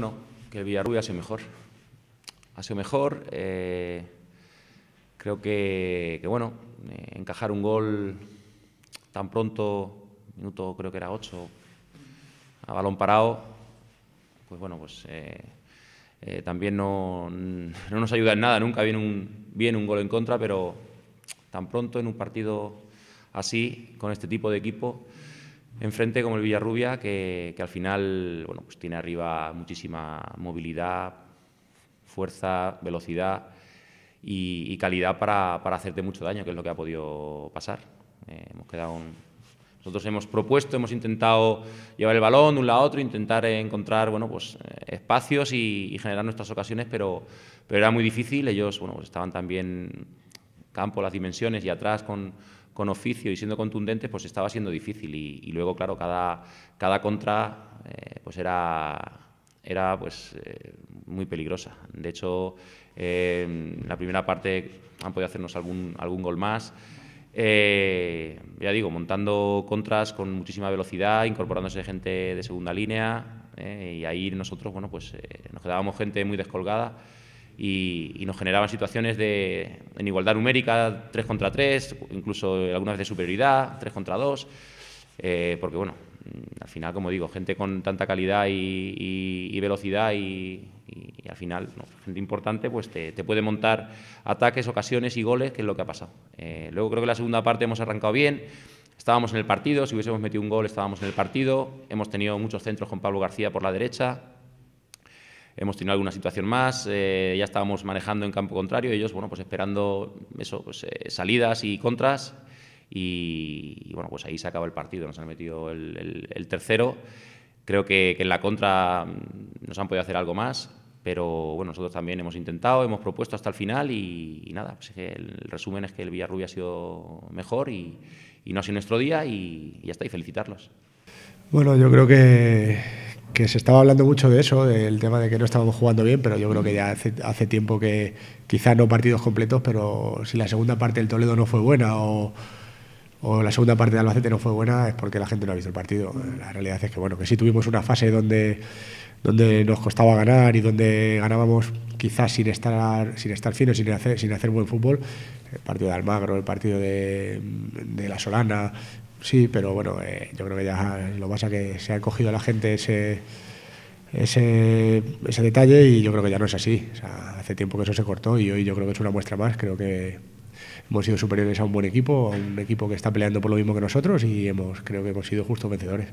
Bueno, que el Villarrubia ha sido mejor. Ha sido mejor. Eh, creo que, bueno, eh, encajar un gol tan pronto, minuto creo que era ocho, a balón parado, pues bueno, pues eh, también no, no, nos ayuda en nada. Nunca viene un, viene un gol en contra, pero tan pronto en un partido así, con este tipo de equipo, enfrente como el Villarrubia, que, al final bueno, pues tiene arriba muchísima movilidad, fuerza, velocidad y, calidad para, hacerte mucho daño, que es lo que ha podido pasar. Eh, hemos quedado nosotros hemos propuesto, hemos intentado llevar el balón de un lado a otro, intentar encontrar bueno, pues, eh, espacios y, generar nuestras ocasiones, pero, pero era muy difícil. Ellos bueno, pues estaban también campo las dimensiones y atrás con, con oficio y siendo contundentes, pues estaba siendo difícil. Y, luego, claro, cada, cada contra eh, pues era, era pues, eh, muy peligrosa. De hecho, eh, en la primera parte han podido hacernos algún, algún gol más. ya digo, montando contras con muchísima velocidad, incorporándose gente de segunda línea, y ahí nosotros, bueno, pues nos quedábamos gente muy descolgada y, nos generaban situaciones de, en igualdad numérica, 3 contra 3, incluso algunas veces de superioridad, 3 contra 2, eh, porque bueno, al final, como digo, gente con tanta calidad y, velocidad y, al final, gente importante, pues te, puede montar ataques, ocasiones y goles, que es lo que ha pasado. Eh, luego creo que la segunda parte hemos arrancado bien, estábamos en el partido, si hubiésemos metido un gol estábamos en el partido, hemos tenido muchos centros con Pablo García por la derecha, hemos tenido alguna situación más, eh, ya estábamos manejando en campo contrario, ellos, bueno, pues esperando eso, pues, eh, salidas y contras, y, bueno, pues ahí se acaba el partido, nos han metido el, tercero, creo que, en la contra mm, nos han podido hacer algo más, pero bueno, nosotros también hemos intentado, hemos propuesto hasta el final y, nada, pues el resumen es que el Villarrubia ha sido mejor y, no ha sido nuestro día y, y ya está, y felicitarlos. Bueno, yo creo que que se estaba hablando mucho de eso, del tema de que no estábamos jugando bien, pero yo creo que ya hace, tiempo que quizá no partidos completos, pero si la segunda parte del Toledo no fue buena o, la segunda parte de Albacete no fue buena es porque la gente no ha visto el partido. La realidad es que bueno, que sí tuvimos una fase donde, donde nos costaba ganar y donde ganábamos quizás sin estar sin estar fino sin hacer sin hacer buen fútbol. El partido de Almagro, el partido de, de la Solana, Sí, pero bueno, eh, yo creo que ya eh, lo pasa que se ha cogido a la gente ese, ese, detalle y yo creo que ya no es así. hace tiempo que eso se cortó y hoy yo creo que es una muestra más. Creo que hemos sido superiores a un buen equipo, a un equipo que está peleando por lo mismo que nosotros y hemos, creo que hemos sido justos vencedores.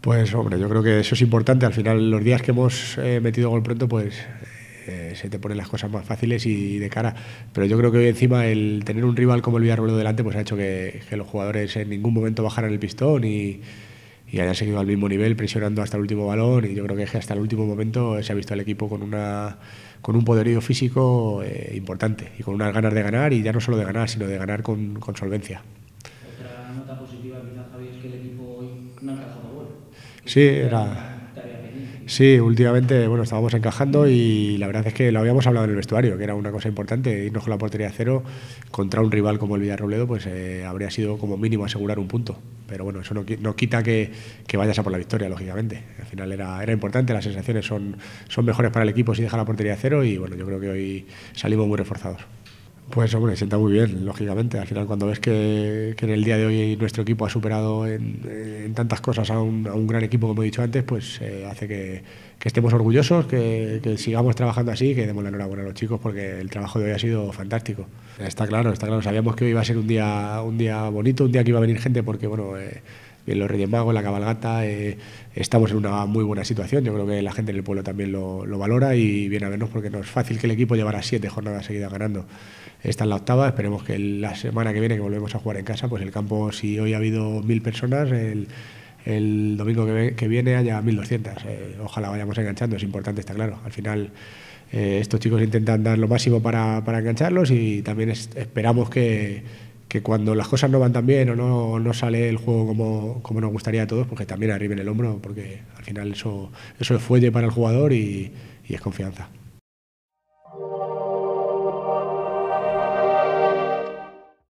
Pues hombre, yo creo que eso es importante. Al final, los días que hemos eh, metido gol pronto, pues eh, se te ponen las cosas más fáciles y, de cara. Pero yo creo que hoy encima el tener un rival como el Villarreal delante pues ha hecho que, los jugadores en ningún momento bajaran el pistón y, hayan seguido al mismo nivel presionando hasta el último balón y yo creo que hasta el último momento se ha visto el equipo con una con un poderío físico eh, importante y con unas ganas de ganar y ya no solo de ganar sino de ganar con, con solvencia. Otra nota positiva que el equipo hoy no Sí, era Sí, últimamente, bueno, estábamos encajando y la verdad es que lo habíamos hablado en el vestuario, que era una cosa importante, irnos con la portería cero contra un rival como el Villarrobledo, pues eh, habría sido como mínimo asegurar un punto. Pero bueno, eso no, quita que, vayas a por la victoria, lógicamente. Al final era, importante, las sensaciones son, son mejores para el equipo si deja la portería cero y bueno, yo creo que hoy salimos muy reforzados. Pues hombre, sienta muy bien, lógicamente. Al final, cuando ves que, en el día de hoy nuestro equipo ha superado en, tantas cosas a un, a un, gran equipo, como he dicho antes, pues eh, hace que, estemos orgullosos, que, sigamos trabajando así que demos la enhorabuena a los chicos porque el trabajo de hoy ha sido fantástico. Está claro, está claro. Sabíamos que hoy iba a ser un día, un día bonito, un día que iba a venir gente porque, bueno... Eh, bien los Reyes Magos, la cabalgata. Eh, estamos en una muy buena situación. Yo creo que la gente del pueblo también lo, valora y viene a vernos porque no es fácil que el equipo llevara siete jornadas seguidas ganando. Esta es la octava. Esperemos que la semana que viene, que volvemos a jugar en casa, pues el campo, si hoy ha habido mil personas, el, domingo que, viene haya 1.200. Eh, ojalá vayamos enganchando, es importante, está claro. Al final. Eh, estos chicos intentan dar lo máximo para, engancharlos y también esperamos que, que cuando las cosas no van tan bien o no, sale el juego como, nos gustaría a todos, porque pues también arriben el hombro, porque al final eso, eso es fuelle para el jugador y es confianza.